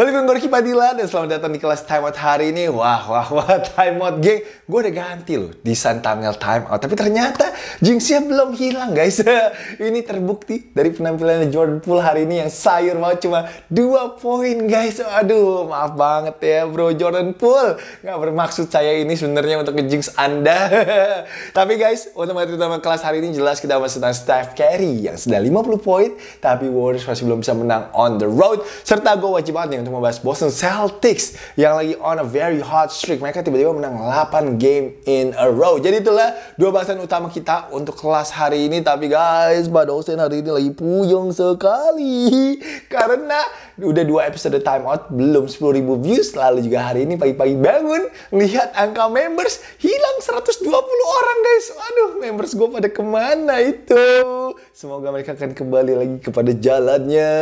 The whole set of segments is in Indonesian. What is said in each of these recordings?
Balik dengan Gorky Padilla dan selamat datang di kelas timeout hari ini. Wah, wah, wah, timeout geng. Gue udah ganti loh desain thumbnail timeout. Tapi ternyata jinxnya belum hilang guys. ini terbukti dari penampilannya Jordan Poole hari ini yang sayur mau cuma dua poin guys. Aduh, maaf banget ya bro Jordan Poole. Gak bermaksud saya ini sebenarnya untuk jinx Anda. tapi guys, untuk materi utama kelas hari ini jelas kita masih tentang Steph Curry yang sudah 50 poin. Tapi Warriors masih belum bisa menang on the road. Serta gue wajib banget nih untuk untuk membahas Boston Celtics yang lagi on a very hot streak. Mereka tiba-tiba menang 8 game in a row. Jadi itulah dua bahasan utama kita untuk kelas hari ini. Tapi guys, Pak dosen hari ini lagi puyeng sekali karena udah dua episode time out belum 10 ribu views lalu juga hari ini pagi-pagi bangun lihat angka members hilang 120 orang guys aduh members gue pada kemana itu semoga mereka akan kembali lagi kepada jalannya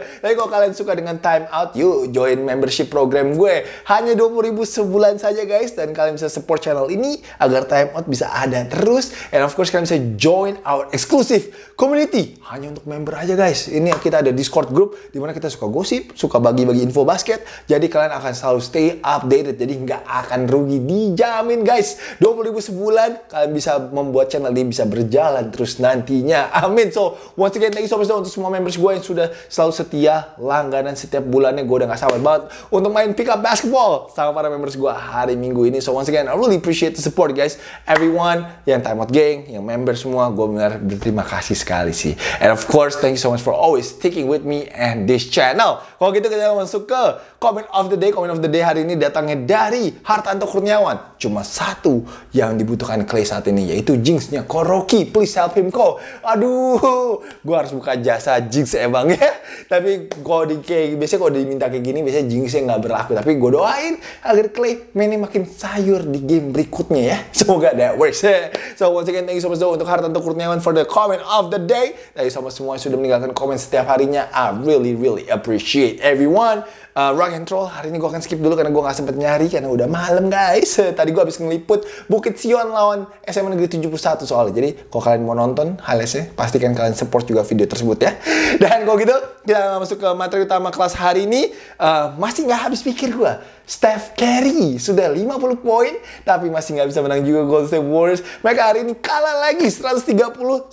tapi kalau kalian suka dengan time out yuk join membership program gue hanya 20 ribu sebulan saja guys dan kalian bisa support channel ini agar time out bisa ada terus and of course kalian bisa join our exclusive community hanya untuk member aja guys ini kita ada discord group dimana kita suka suka gosip, suka bagi-bagi info basket. Jadi kalian akan selalu stay updated. Jadi nggak akan rugi. Dijamin guys. 20 ribu sebulan kalian bisa membuat channel ini bisa berjalan terus nantinya. Amin. So once again thank you so much untuk semua members gue yang sudah selalu setia langganan setiap bulannya. Gue udah nggak sabar banget untuk main pick up basketball sama para members gue hari minggu ini. So once again I really appreciate the support guys. Everyone yang time out geng, yang member semua gue benar berterima kasih sekali sih. And of course thank you so much for always sticking with me and this channel channel. Kalau gitu kita masuk ke comment of the day. Comment of the day hari ini datangnya dari Hartanto Kurniawan cuma satu yang dibutuhkan Clay saat ini yaitu jinxnya Koroki, please help him Ko. Aduh, gue harus buka jasa Jinx emang ya, ya. Tapi kalau di kayak biasanya kalau diminta kayak gini biasanya jinxnya nggak berlaku. Tapi gue doain agar Clay mainnya makin sayur di game berikutnya ya. Semoga that works. Ya. so once again thank you so much though untuk Hartanto untuk Kurniawan for the comment of the day. Thank you so much semua yang sudah meninggalkan komen setiap harinya. I really really appreciate everyone. Uh, rock and roll hari ini gue akan skip dulu karena gue nggak sempet nyari karena udah malam guys. Tadi tadi gue habis ngeliput Bukit Sion lawan SMA Negeri 71 soalnya. Jadi kalau kalian mau nonton HLS pastikan kalian support juga video tersebut ya. Dan kalau gitu, kita masuk ke materi utama kelas hari ini. Uh, masih nggak habis pikir gue Steph Curry sudah 50 poin tapi masih nggak bisa menang juga Golden State Warriors. Mereka hari ini kalah lagi 130-109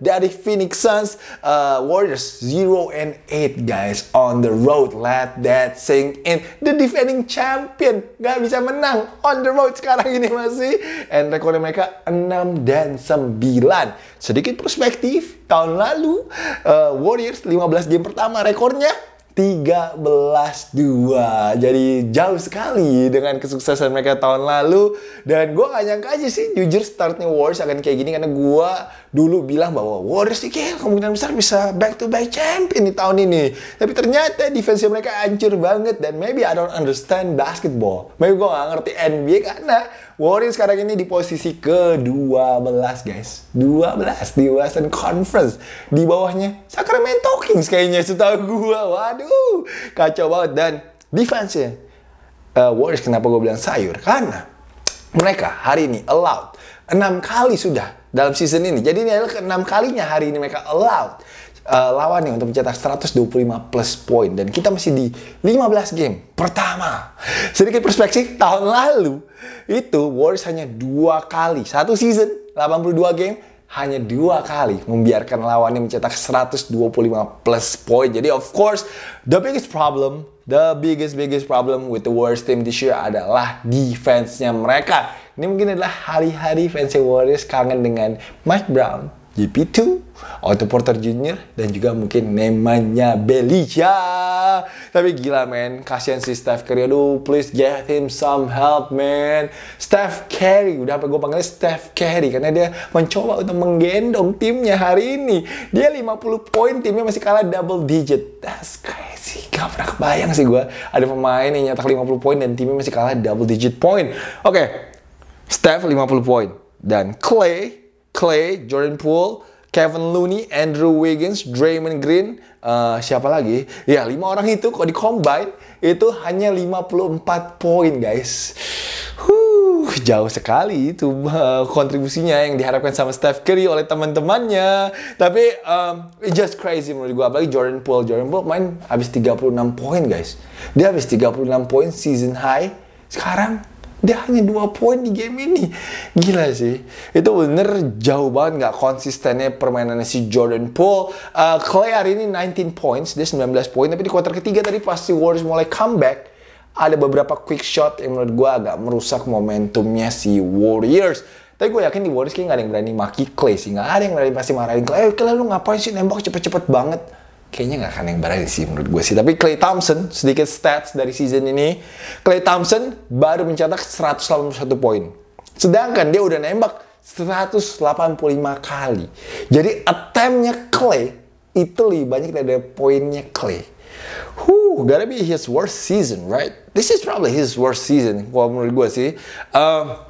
dari Phoenix Suns. Uh, Warriors 0 and 8 guys on the road. Let that sink in. The defending champion nggak bisa menang on the road sekarang ini masih. And record mereka 6 dan 9. Sedikit perspektif tahun lalu uh, Warriors 15 game pertama rekornya 13-2. Jadi jauh sekali dengan kesuksesan mereka tahun lalu. Dan gue gak nyangka aja sih jujur startnya Warriors akan kayak gini. Karena gue dulu bilang bahwa Warriors nih kayak kemungkinan besar bisa back-to-back champion di tahun ini. Tapi ternyata defense mereka hancur banget. Dan maybe I don't understand basketball. Maybe gue gak ngerti NBA karena Warriors sekarang ini di posisi ke-12 guys. 12 di Western Conference. Di bawahnya Sacramento Kings kayaknya setahu gua. Waduh, kacau banget dan defense-nya uh, Warriors kenapa gue bilang sayur? Karena mereka hari ini allowed 6 kali sudah dalam season ini. Jadi ini adalah ke-6 kalinya hari ini mereka allowed uh, lawannya untuk mencetak 125 plus point dan kita masih di 15 game pertama. Sedikit perspektif tahun lalu itu Warriors hanya dua kali satu season 82 game hanya dua kali membiarkan lawannya mencetak 125 plus point. Jadi of course the biggest problem, the biggest biggest problem with the Warriors team this year adalah defense-nya mereka. Ini mungkin adalah hari-hari fans Warriors kangen dengan Mike Brown, GP2, Auto Porter Junior, dan juga mungkin namanya Belicia. Tapi gila men, kasihan si Steph Curry. Aduh, please get him some help man. Steph Curry, udah apa gue panggilnya Steph Curry karena dia mencoba untuk menggendong timnya hari ini. Dia 50 poin, timnya masih kalah double digit. That's crazy. Gak pernah kebayang sih gue ada pemain yang nyetak 50 poin dan timnya masih kalah double digit poin. Oke, okay. Steph 50 poin dan Clay Clay, Jordan Poole, Kevin Looney, Andrew Wiggins, Draymond Green, uh, siapa lagi? Ya, lima orang itu kalau di itu hanya 54 poin, guys. Huh, jauh sekali itu eh, kontribusinya yang diharapkan sama Steph Curry oleh teman-temannya. Tapi um, it's just crazy menurut gue. Apalagi Jordan Poole. Jordan Poole main habis 36 poin, guys. Dia habis 36 poin season high. Sekarang dia hanya dua poin di game ini. Gila sih. Itu bener jauh banget nggak konsistennya permainannya si Jordan Poole. Uh, Clay hari ini 19 points, dia 19 poin. Tapi di kuarter ketiga tadi pasti Warriors mulai comeback. Ada beberapa quick shot yang menurut gue agak merusak momentumnya si Warriors. Tapi gue yakin di Warriors kayaknya gak ada yang berani maki Clay sih. Gak ada yang berani masih marahin Clay. Eh, Clay lu ngapain sih nembak cepet-cepet banget kayaknya nggak akan yang berani sih menurut gue sih. Tapi Clay Thompson, sedikit stats dari season ini. Clay Thompson baru mencetak 181 poin. Sedangkan dia udah nembak 185 kali. Jadi attemptnya Clay itu lebih banyak dari poinnya Clay. Huh, gotta be his worst season, right? This is probably his worst season, kalau menurut gue sih. Uh,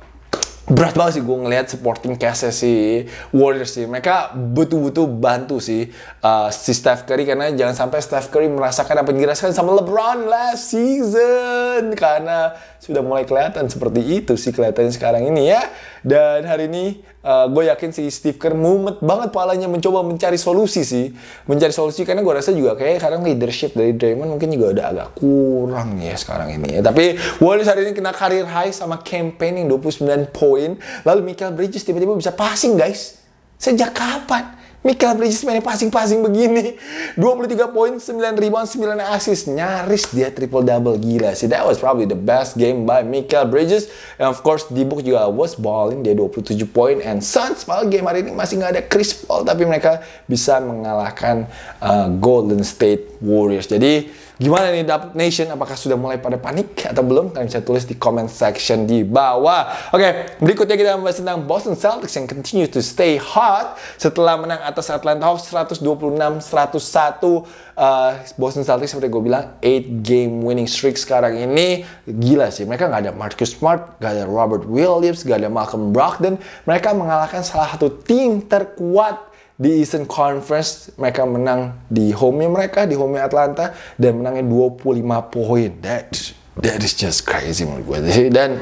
berat banget sih gue ngelihat supporting cast si Warriors sih. Mereka butuh-butuh bantu sih uh, si Steph Curry karena jangan sampai Steph Curry merasakan apa yang dirasakan sama LeBron last season karena sudah mulai kelihatan seperti itu sih kelihatannya sekarang ini ya. Dan hari ini uh, gue yakin si Steve Kerr mumet banget palanya mencoba mencari solusi sih. Mencari solusi karena gue rasa juga kayak sekarang leadership dari Draymond mungkin juga udah agak kurang ya sekarang ini ya. Tapi Warriors hari ini kena karir high sama campaigning 29 poin poin. Lalu Michael Bridges tiba-tiba bisa passing guys. Sejak kapan? Michael Bridges mainnya passing-passing begini. 23 poin, 9 rebound, 9 assist. Nyaris dia triple-double. Gila sih. That was probably the best game by Michael Bridges. And of course, Dibuk juga was balling. Dia 27 poin. And Suns malah game hari ini masih nggak ada Chris Paul. Tapi mereka bisa mengalahkan uh, Golden State Warriors. Jadi, Gimana nih Dapet Nation? Apakah sudah mulai pada panik atau belum? Kalian bisa tulis di comment section di bawah. Oke, okay, berikutnya kita membahas tentang Boston Celtics yang continue to stay hot setelah menang atas Atlanta Hawks 126-101. Uh, eh, Boston Celtics seperti gue bilang 8 game winning streak sekarang ini gila sih. Mereka nggak ada Marcus Smart, nggak ada Robert Williams, nggak ada Malcolm Brogdon. Mereka mengalahkan salah satu tim terkuat di Eastern Conference mereka menang di home-nya mereka di home-nya Atlanta dan menangnya 25 poin. That that is just crazy menurut gue. Dan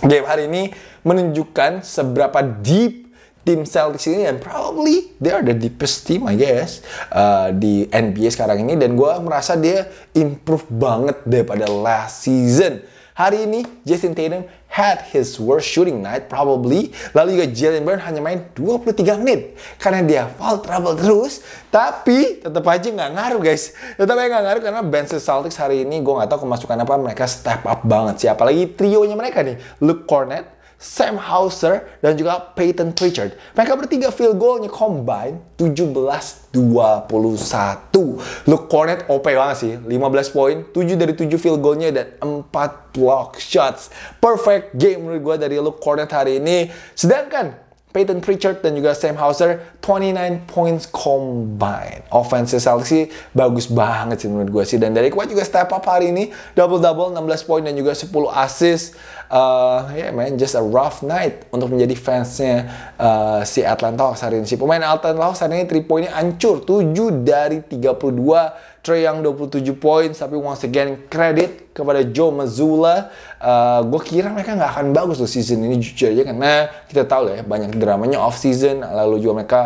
game hari ini menunjukkan seberapa deep tim Celtics ini dan probably they are the deepest team I guess uh, di NBA sekarang ini dan gue merasa dia improve banget daripada last season. Hari ini Justin Tatum had his worst shooting night probably. Lalu juga Jalen Brown hanya main 23 menit karena dia foul trouble terus. Tapi tetap aja nggak ngaruh guys. Tetap aja nggak ngaruh karena bench Celtics hari ini gue nggak tahu kemasukan apa mereka step up banget sih. Apalagi trionya mereka nih, Luke Cornett, Sam Hauser, dan juga Peyton Pritchard. Mereka bertiga field goalnya combine 17-21. Look, Cornet OP banget sih, 15 poin, 7 dari 7 field goalnya dan 4 block shots. Perfect game menurut gue dari Look Cornet hari ini. Sedangkan Peyton Pritchard dan juga Sam Hauser 29 points combined. Offense Celtics sih bagus banget sih menurut gue sih. Dan Derek White juga step up hari ini. Double-double 16 poin dan juga 10 assist. Uh, yeah man, just a rough night untuk menjadi fansnya uh, si Atlanta Hawks hari ini. Si pemain Atlanta Hawks hari ini 3 poinnya hancur. 7 dari 32 Trey yang 27 poin, tapi once again kredit kepada Joe Mazzulla. Uh, eh, gue kira mereka nggak akan bagus loh season ini jujur aja karena kita tahu lah ya banyak dramanya off season, lalu juga mereka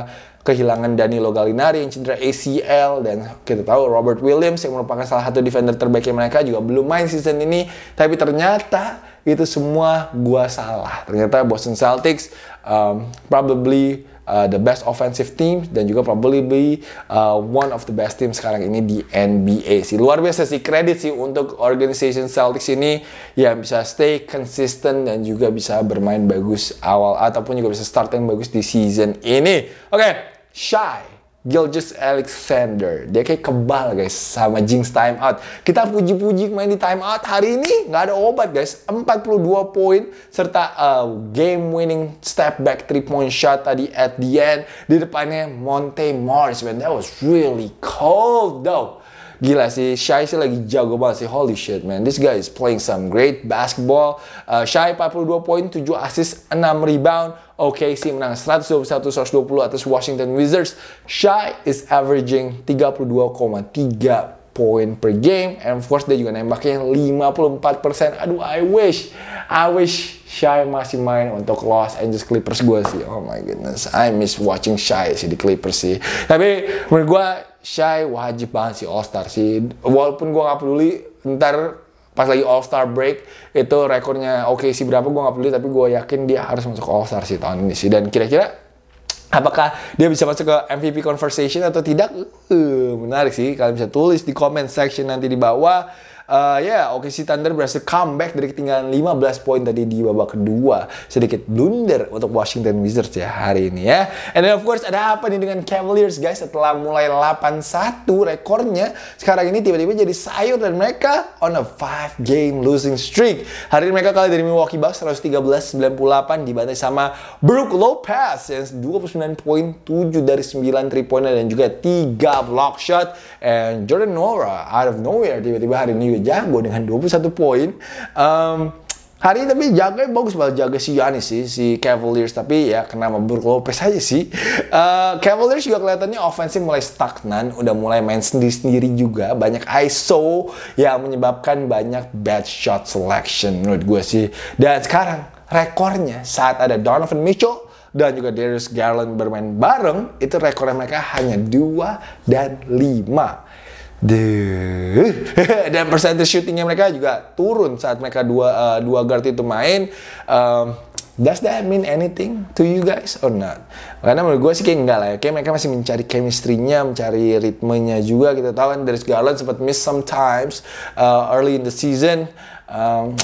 kehilangan Danilo Gallinari yang cedera ACL dan kita tahu Robert Williams yang merupakan salah satu defender terbaiknya mereka juga belum main season ini tapi ternyata itu semua gua salah ternyata Boston Celtics um, probably uh, the best offensive team dan juga probably be uh, one of the best team sekarang ini di NBA sih. Luar biasa sih kredit sih untuk organization Celtics ini yang bisa stay consistent dan juga bisa bermain bagus awal ataupun juga bisa starting bagus di season ini. Oke, okay, Shy Gilgis Alexander. Dia kayak kebal guys sama Jinx time Out. Kita puji-puji main di Time Out hari ini nggak ada obat guys. 42 poin serta uh, game winning step back three point shot tadi at the end di depannya Monte Morris man that was really cold though. Gila sih, Shai sih lagi jago banget sih. Holy shit, man. This guy is playing some great basketball. Uh, Shai 42 poin, 7 assist, 6 rebound. OKC menang 121-120 atas Washington Wizards. Shai is averaging 32,3 poin per game. And of course dia juga nembaknya 54%. Aduh, I wish. I wish Shai masih main untuk Los Angeles Clippers gue sih. Oh my goodness. I miss watching Shai sih di Clippers sih. Tapi menurut gue Shai wajib banget sih All-Star sih. Walaupun gue gak peduli ntar pas lagi All Star break itu rekornya oke okay, sih berapa gue nggak peduli tapi gue yakin dia harus masuk All Star sih tahun ini sih dan kira-kira apakah dia bisa masuk ke MVP conversation atau tidak uh, menarik sih kalian bisa tulis di comment section nanti di bawah uh, ya yeah, OKC Thunder berhasil comeback dari ketinggalan 15 poin tadi di babak kedua. Sedikit blunder untuk Washington Wizards ya hari ini ya. And then of course ada apa nih dengan Cavaliers guys setelah mulai 8-1 rekornya sekarang ini tiba-tiba jadi sayur dan mereka on a 5 game losing streak. Hari ini mereka kali dari Milwaukee Bucks 113-98 dibantai sama Brook Lopez yang 29 poin 7 dari 9 3 pointer dan juga 3 block shot and Jordan Nora out of nowhere tiba-tiba hari ini juga jago dengan 21 poin. Um, hari ini tapi jaga bagus banget jaga si Yanis sih si Cavaliers tapi ya kena sama Brook Lopez aja sih uh, Cavaliers juga kelihatannya ofensif mulai stagnan udah mulai main sendiri-sendiri juga banyak ISO yang menyebabkan banyak bad shot selection menurut gue sih dan sekarang rekornya saat ada Donovan Mitchell dan juga Darius Garland bermain bareng itu rekornya mereka hanya 2 dan 5 Duh. Dan percentage shootingnya mereka juga turun saat mereka dua uh, dua guard itu main. Um, does that mean anything to you guys or not? Karena menurut gue sih kayak enggak lah ya. Kayak mereka masih mencari chemistry-nya, mencari ritmenya juga. Kita gitu. tahu kan dari Garland sempat miss sometimes uh, early in the season. Um,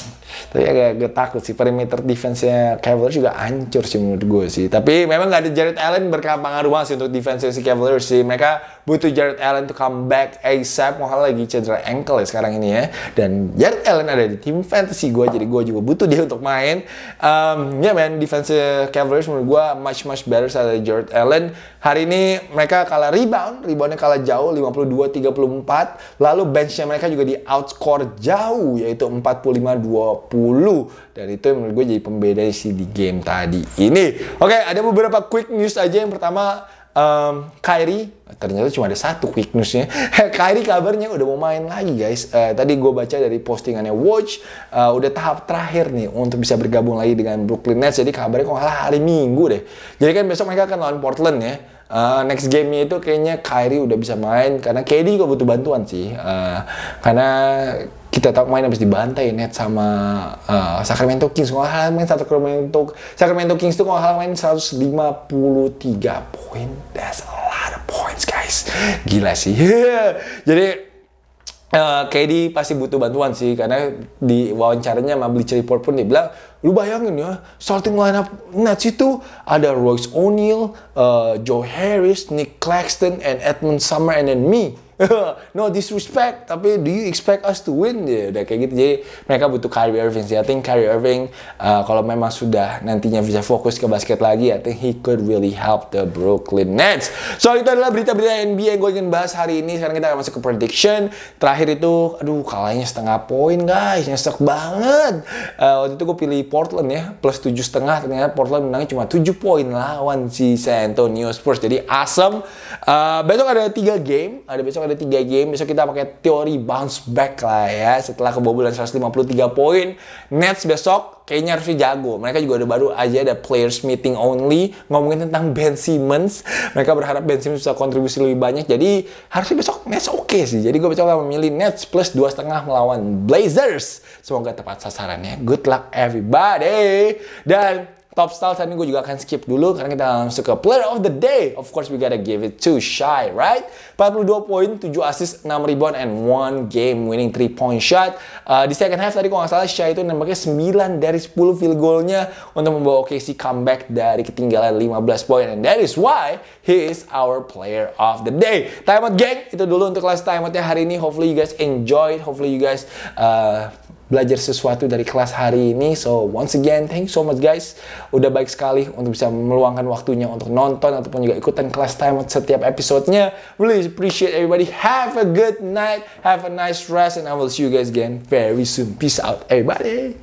tapi agak, agak takut sih perimeter defense-nya Cavaliers juga hancur sih menurut gue sih tapi memang gak ada Jared Allen berkampang banget sih untuk defense si Cavaliers sih mereka butuh Jared Allen to come back ASAP mohon lagi cedera ankle ya sekarang ini ya dan Jared Allen ada di tim fantasy gue jadi gue juga butuh dia untuk main um, ya yeah, men, defense Cavaliers menurut gue much much better saat ada Jared Allen hari ini mereka kalah rebound reboundnya kalah jauh 52-34 lalu benchnya mereka juga di outscore jauh yaitu 45 20 20 dan itu yang menurut gue jadi pembeda sih di game tadi ini oke okay, ada beberapa quick news aja yang pertama um, Kyrie ternyata cuma ada satu quick newsnya Kyrie kabarnya udah mau main lagi guys uh, tadi gue baca dari postingannya Watch uh, udah tahap terakhir nih untuk bisa bergabung lagi dengan Brooklyn Nets jadi kabarnya kok salah hari Minggu deh jadi kan besok mereka akan lawan Portland ya Uh, next game-nya itu kayaknya Kyrie udah bisa main karena KD juga butuh bantuan sih. Uh, karena kita tahu main habis dibantai net sama uh, Sacramento Kings kalau hal main Sacramento Sacramento Kings tuh kalau hal main 153 poin that's a lot of points guys gila sih jadi Uh, eh, KD pasti butuh bantuan sih karena di wawancaranya sama Bleacher Report pun dia bilang lu bayangin ya starting lineup Nets itu ada Royce O'Neal, uh, Joe Harris, Nick Claxton, and Edmund Summer and then me no disrespect, tapi do you expect us to win? Ya udah kayak gitu. Jadi mereka butuh Kyrie Irving sih. I think Kyrie Irving uh, kalau memang sudah nantinya bisa fokus ke basket lagi, I think he could really help the Brooklyn Nets. So itu adalah berita-berita NBA yang gue ingin bahas hari ini. Sekarang kita akan masuk ke prediction. Terakhir itu, aduh kalahnya setengah poin guys, nyesek banget. Uh, waktu itu gue pilih Portland ya, plus tujuh setengah. Ternyata Portland menangnya cuma tujuh poin lawan si San Antonio Spurs. Jadi awesome. Uh, besok ada tiga game, ada besok ada dari 3 game. Besok kita pakai teori bounce back lah ya. Setelah kebobolan 153 poin, Nets besok kayaknya harus jago. Mereka juga ada baru aja ada players meeting only ngomongin tentang Ben Simmons. Mereka berharap Ben Simmons bisa kontribusi lebih banyak. Jadi harusnya besok Nets oke okay sih. Jadi gue besok akan memilih Nets plus dua setengah melawan Blazers. Semoga tepat sasarannya. Good luck everybody. Dan top style tadi gue juga akan skip dulu karena kita langsung ke player of the day. Of course we gotta give it to Shy, right? 42 poin, 7 asis, 6 rebound, and one game winning 3 point shot. Uh, di second half tadi kalau nggak salah Shy itu nembaknya 9 dari 10 field goalnya untuk membawa OKC comeback dari ketinggalan 15 poin. And that is why he is our player of the day. Time Timeout geng, itu dulu untuk kelas timeoutnya hari ini. Hopefully you guys enjoyed. Hopefully you guys uh, belajar sesuatu dari kelas hari ini. So once again, thank you so much guys. Udah baik sekali untuk bisa meluangkan waktunya untuk nonton ataupun juga ikutan kelas time setiap episodenya. Really appreciate everybody. Have a good night. Have a nice rest and I will see you guys again very soon. Peace out everybody.